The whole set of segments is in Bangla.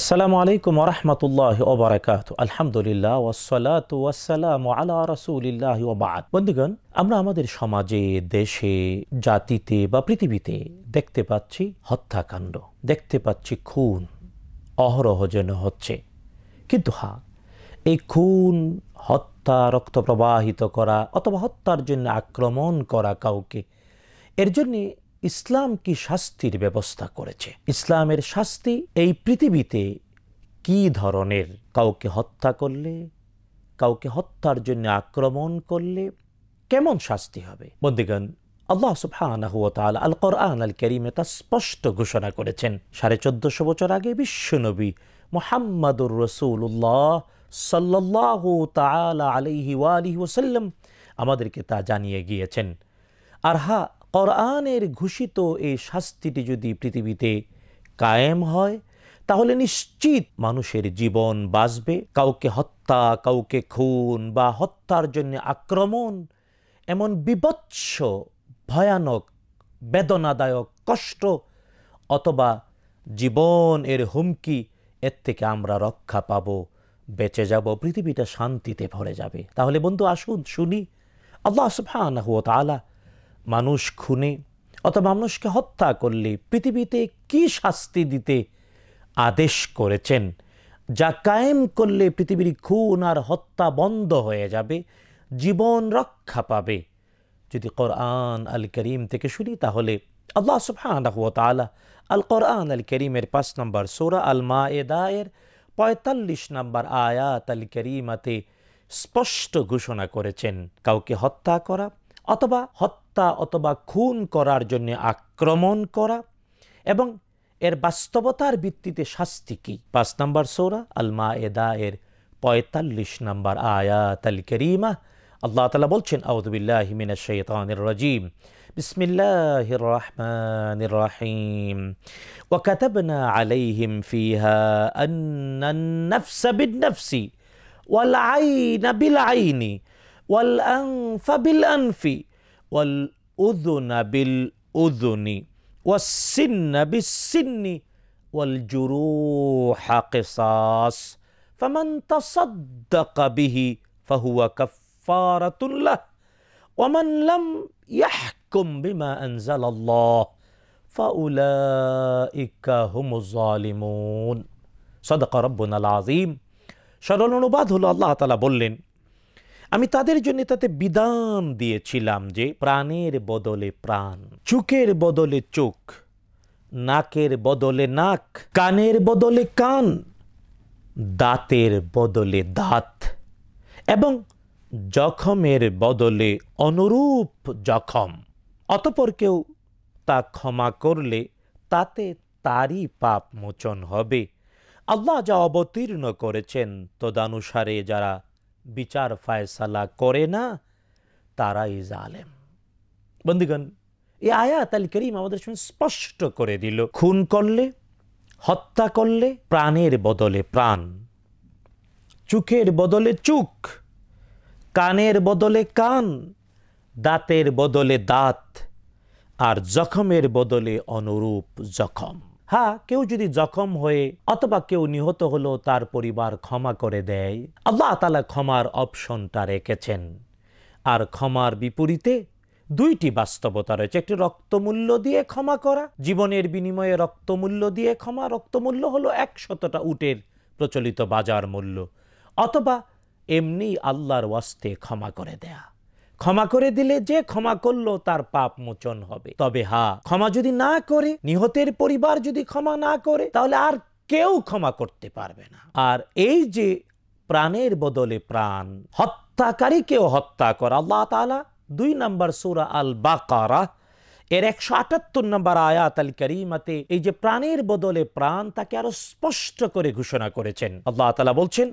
আসসালামু আলাইকুম রহমতুল্লাহ ওবরাকাত আলহামদুলিল্লাহ ওসালাম ওয়াসালাম আলা রসুলিল্লাহ ওবাদ বন্ধুগণ আমরা আমাদের সমাজে দেশে জাতিতে বা পৃথিবীতে দেখতে পাচ্ছি হত্যাকাণ্ড দেখতে পাচ্ছি খুন অহরহ যেন হচ্ছে কিন্তু হা এই খুন হত্যা রক্ত প্রবাহিত করা অথবা হত্যার জন্য আক্রমণ করা কাউকে এর জন্যে ইসলাম কি শাস্তির ব্যবস্থা করেছে ইসলামের শাস্তি এই পৃথিবীতে কি ধরনের কাউকে হত্যা করলে কাউকে হত্যার জন্য আক্রমণ করলে কেমন শাস্তি হবে বন্দিগণ আল্লাহ সুফানাহ আল তাআলা আল কোরআন আল কারীমে তা স্পষ্ট ঘোষণা করেছেন সাড়ে চোদ্দশো বছর আগে বিশ্বনবী মোহাম্মদুর রসুল্লাহ সাল্লাহ তাআলা আলাইহি ওয়ালি ওসাল্লাম আমাদেরকে তা জানিয়ে গিয়েছেন আর হা কোরআনের ঘোষিত এই শাস্তিটি যদি পৃথিবীতে কায়েম হয় তাহলে নিশ্চিত মানুষের জীবন বাঁচবে কাউকে হত্যা কাউকে খুন বা হত্যার জন্য আক্রমণ এমন বিবৎস ভয়ানক বেদনাদায়ক কষ্ট অথবা জীবন এর হুমকি এর থেকে আমরা রক্ষা পাব বেঁচে যাব পৃথিবীটা শান্তিতে ভরে যাবে তাহলে বন্ধু আসুন শুনি আল্লাহ সুফান হুয়া তালা মানুষ খুনে অথবা মানুষকে হত্যা করলে পৃথিবীতে কি শাস্তি দিতে আদেশ করেছেন যা কায়েম করলে পৃথিবীর খুন আর হত্যা বন্ধ হয়ে যাবে জীবন রক্ষা পাবে যদি কোরআন আল করিম থেকে শুনি তাহলে আল্লাহ সুফানতালা আল কোরআন আল করিমের পাঁচ নম্বর সোরা আল মা এদায়ের পঁয়তাল্লিশ নম্বর আয়াত আল করিমাতে স্পষ্ট ঘোষণা করেছেন কাউকে হত্যা করা অথবা হত্যা হত্যা অথবা খুন করার জন্য আক্রমণ করা এবং এর বাস্তবতার ভিত্তিতে শাস্তি কি পাঁচ নম্বর সৌরা আলমা এদা এর পঁয়তাল্লিশ নম্বর আয়াত আল করিমা আল্লাহ তালা বলছেন আউদুবিল্লাহ মিনা শৈতানির রাজিম بسم الله الرحمن الرحيم وكتبنا عليهم فيها أن النفس بالنفس والعين بالعين والأنف بالأنف والأذن بالأذن والسن بالسن والجروح قصاص فمن تصدق به فهو كفارة له ومن لم يحكم بما أنزل الله فأولئك هم الظالمون صدق ربنا العظيم شرلون بعضه الله تعالى তালা আমি তাদের জন্য তাতে বিধান দিয়েছিলাম যে প্রাণের বদলে প্রাণ চুকের বদলে চোখ নাকের বদলে নাক কানের বদলে কান দাঁতের বদলে দাঁত এবং জখমের বদলে অনুরূপ জখম অতপর কেউ তা ক্ষমা করলে তাতে তারই পাপ মোচন হবে আল্লাহ যা অবতীর্ণ করেছেন তদানুসারে যারা বিচার ফায়সালা করে না তারাই জালেম বন্ধুগণ এই আয়াত আল করিম আমাদের সঙ্গে স্পষ্ট করে দিল খুন করলে হত্যা করলে প্রাণের বদলে প্রাণ চুখের বদলে চুক কানের বদলে কান দাঁতের বদলে দাঁত আর জখমের বদলে অনুরূপ জখম হ্যাঁ কেউ যদি জখম হয়ে অথবা কেউ নিহত হলো তার পরিবার ক্ষমা করে দেয় আল্লাহ তালা ক্ষমার অপশনটা রেখেছেন আর ক্ষমার বিপরীতে দুইটি বাস্তবতা রয়েছে একটি রক্তমূল্য দিয়ে ক্ষমা করা জীবনের বিনিময়ে রক্তমূল্য দিয়ে ক্ষমা রক্তমূল্য হলো একশতটা উটের প্রচলিত বাজার মূল্য অথবা এমনি আল্লাহর ওয়াস্তে ক্ষমা করে দেয়া ক্ষমা করে দিলে যে ক্ষমা করলো তার পাপ মোচন হবে তবে হা ক্ষমা যদি না করে নিহতের পরিবার যদি ক্ষমা না করে তাহলে আর কেউ ক্ষমা করতে পারবে না আর এই যে প্রাণের বদলে প্রাণ হত্যাকারীকেও হত্যা করা আল্লাহ তালা দুই নম্বর সুরা আল বাকারা এর একশো আটাত্তর নম্বর আয়াত আল করিমাতে এই যে প্রাণের বদলে প্রাণ তাকে আরো স্পষ্ট করে ঘোষণা করেছেন আল্লাহ তালা বলছেন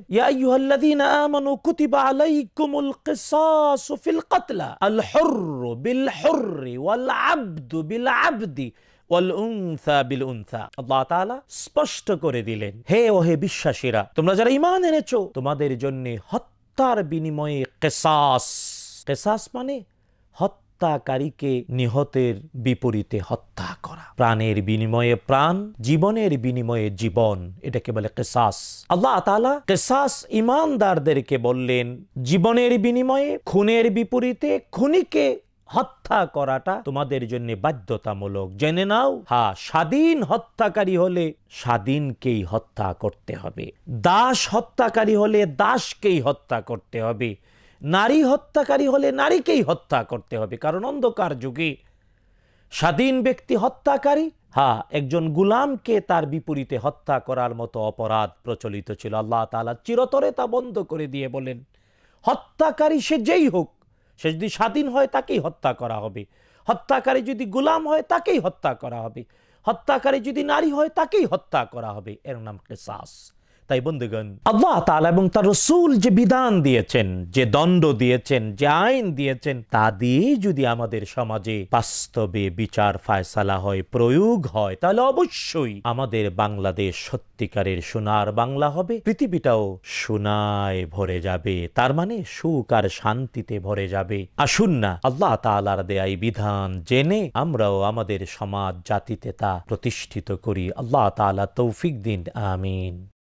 স্পষ্ট করে দিলেন হে ও হে বিশ্বাসীরা তোমরা যারা ইমান এনেছো তোমাদের জন্য হত্যার বিনিময়ে কেসাস কেসাস মানে হত্যাকারীকে নিহতের বিপরীতে হত্যা করা প্রাণের বিনিময়ে প্রাণ জীবনের বিনিময়ে জীবন এটাকে বলে কেসাস আল্লাহ তালা কেসাস ইমানদারদেরকে বললেন জীবনের বিনিময়ে খুনের বিপরীতে খুনিকে হত্যা করাটা তোমাদের জন্য বাধ্যতামূলক জেনে নাও হা স্বাধীন হত্যাকারী হলে স্বাধীনকেই হত্যা করতে হবে দাস হত্যাকারী হলে দাসকেই হত্যা করতে হবে নারী হত্যাকারী হলে নারীকেই হত্যা করতে হবে কারণ অন্ধকার যুগে স্বাধীন ব্যক্তি হত্যাকারী হ্যাঁ একজন গুলামকে তার বিপরীতে হত্যা করার মতো অপরাধ প্রচলিত ছিল আল্লাহ তালা চিরতরে তা বন্ধ করে দিয়ে বলেন হত্যাকারী সে যেই হোক সে যদি স্বাধীন হয় তাকেই হত্যা করা হবে হত্যাকারী যদি গুলাম হয় তাকেই হত্যা করা হবে হত্যাকারী যদি নারী হয় তাকেই হত্যা করা হবে এর নাম কেসাস তাই বন্ধুগণ আল্লাহ তালা এবং তার রসুল যে বিধান দিয়েছেন যে দণ্ড দিয়েছেন যে আইন দিয়েছেন তা দিয়ে যদি আমাদের সমাজে বাস্তবে বিচার ফায়সালা হয় প্রয়োগ হয় তাহলে অবশ্যই আমাদের বাংলাদেশ সত্যিকারের সোনার বাংলা হবে পৃথিবীটাও সোনায় ভরে যাবে তার মানে সুখ আর শান্তিতে ভরে যাবে আসুন না আল্লাহ তালার দেয়াই বিধান জেনে আমরাও আমাদের সমাজ জাতিতে তা প্রতিষ্ঠিত করি আল্লাহ তালা তৌফিক দিন আমিন